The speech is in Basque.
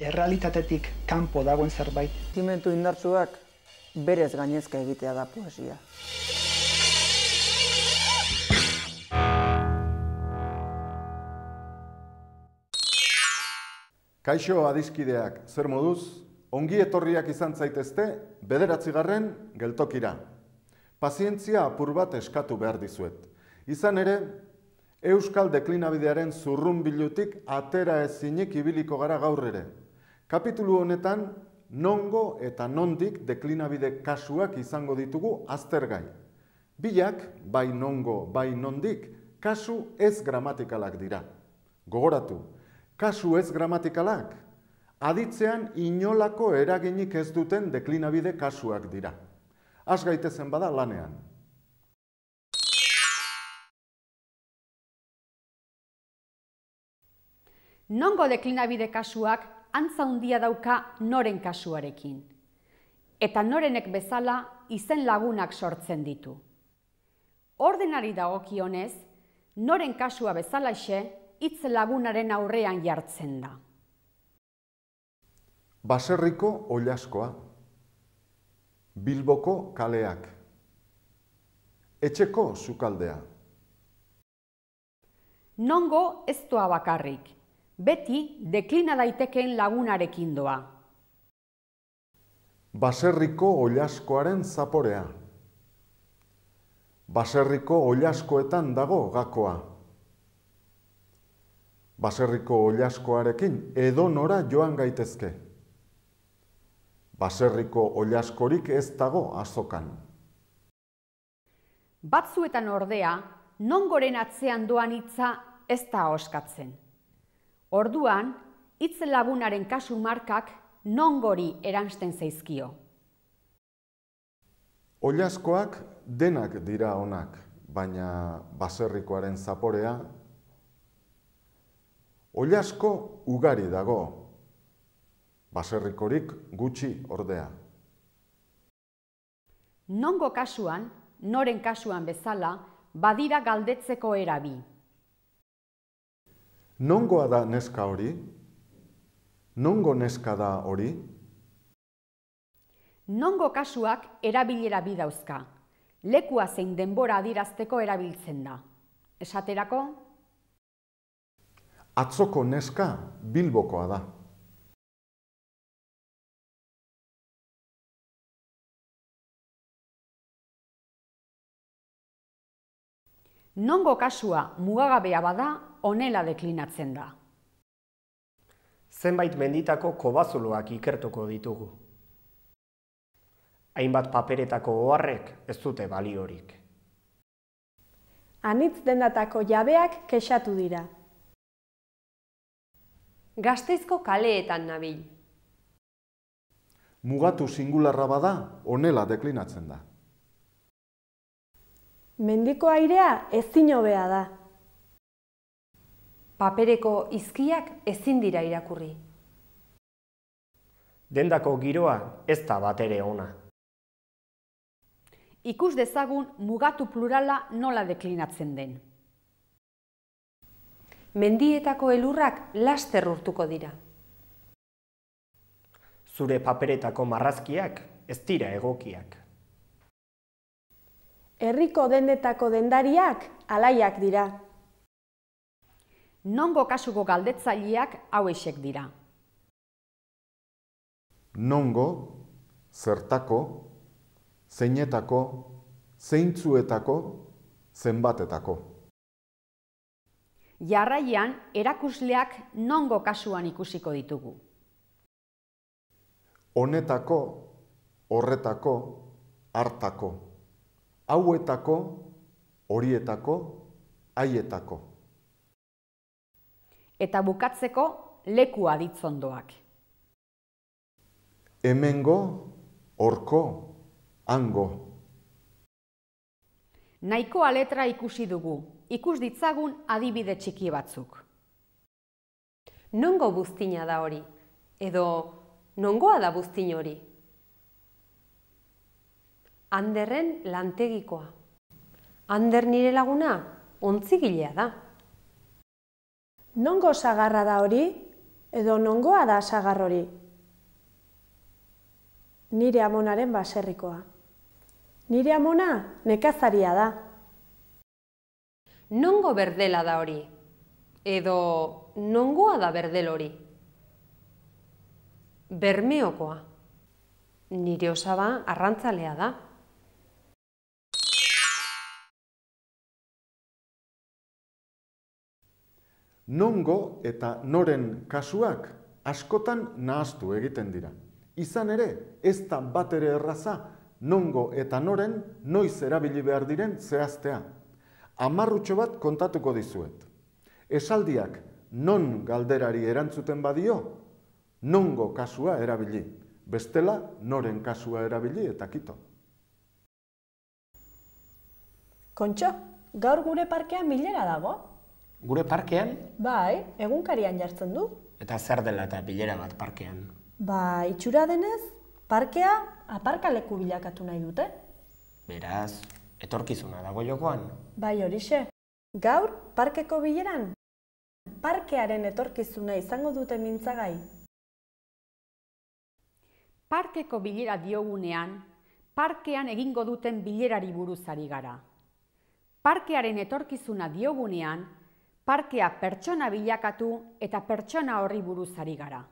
errealitatetik kanpo dagoen zerbait. Timentu indartzuak berez gainezka egitea da poesia. Kaixo adizkideak zer moduz, ongi etorriak izan zaitezte bederatzigarren geltokira. Pazientzia apur bat eskatu behar dizuet. Izan ere, Euskal deklinabidearen zurrun bilutik atera ezinik ibiliko gara gaur ere. Kapitulu honetan, nongo eta nondik deklinabide kasuak izango ditugu aztergai. Bilak, bai nongo, bai nondik, kasu ez gramatikalak dira. Gogoratu, kasu ez gramatikalak, aditzean inolako eraginik ez duten deklinabide kasuak dira. Az gaitezen bada lanean. Nongo deklinabide kasuak antza handia dauka noren kasuarekin. Eta norenek bezala izen lagunak sortzen ditu. Ordenari dagokionez, noren kasua bezalaxe hitz lagunaren aurrean jartzen da. Baserriko oiaskoa. Bilboko kaleak, etxeko zukaldea. Nongo ez toa bakarrik, beti deklina daitekeen lagunarekin doa. Baserriko oilaskoaren zaporea. Baserriko oilaskoetan dago gakoa. Baserriko oilaskoarekin edonora joan gaitezke. Baserriko oilaskorik ez dago azokan. Batzuetan ordea, nongoren atzean doan hitza ez da oskatzen. Orduan, hitz lagunaren kasu markak nongori eransten zaizkio. Oilaskoak denak dira onak, baina baserrikoaren zaporea. Oilasko ugari dago, baserrikorik gutxi ordea. Nongo kasuan, noren kasuan bezala, badira galdetzeko erabi. Nongoa da neska hori? Nongo neska da hori? Nongo kasuak erabilera bidauzka. Lekua zein denbora adirazteko erabiltzen da. Esaterako? Atzoko neska bilbokoa da. Nongo kasua mugagabea bada, onela deklinatzen da. Zenbait menditako kobazuloak ikertuko ditugu. Hainbat paperetako oharrek ez dute baliorik. Anitz dendatako jabeak kexatu dira. Gazteizko kaleetan nabil. Mugatu singularra bada, onela deklinatzen da. Mendiko airea ezin hobea da. Papereko izkiak ezin dira irakurri. Dendako giroa ez da batere ona. Ikus dezagun mugatu plurala nola deklinatzen den. Mendietako elurrak laster urtuko dira. Zure paperetako marrazkiak ez dira egokiak. Herriko dendetako dendariak alaiak dira. Nongo kasuko galdetzaileak hauexek dira. Nongo, zertako, zeinetako, zeintzuetako, zenbatetako. Jarraian, erakusleak nongo kasuan ikusiko ditugu. Honetako, horretako, hartako hauetako, horietako, haietako. Eta bukatzeko leku aditzondoak. Hemengo, orko, ango. Naiko letra ikusi dugu, ikus ditzagun adibide txiki batzuk. Nongo buztina da hori? Edo, nongoa da buztin hori? Anderren lantegikoa. Ander nire laguna, ontzigilea da. Nongo sagarra da hori, edo nongoa da sagar hori. Nire amonaren baserrikoa. Nire amona nekazaria da. Nongo berdela da hori, edo nongoa da berdel hori. Bermeokoa. Nire osaba arrantzalea da. Nongo eta noren kasuak askotan nahaztu egiten dira. Izan ere, ez da batere erraza nongo eta noren noiz erabili behar diren zehaztea. Amarrutxo bat kontatuko dizuet. Esaldiak non galderari erantzuten badio, nongo kasua erabili, bestela noren kasua erabili eta kito. Kontxo, gaur gure parkea milera dago? Gure parkean? Bai, egunkarian jartzen du. Eta zer dela eta bilera bat parkean? Ba, itxura denez, parkea aparkaleku bilakatu nahi dute. Beraz, etorkizuna dago jokoan. Bai, horixe. Gaur, parkeko bileran. Parkearen etorkizuna izango dute mintzagai. Parkeko bilera diogunean, parkean egingo duten bilerari buruzari gara. Parkearen etorkizuna diogunean, parkea pertsona bilakatu eta pertsona horri buruz ari gara.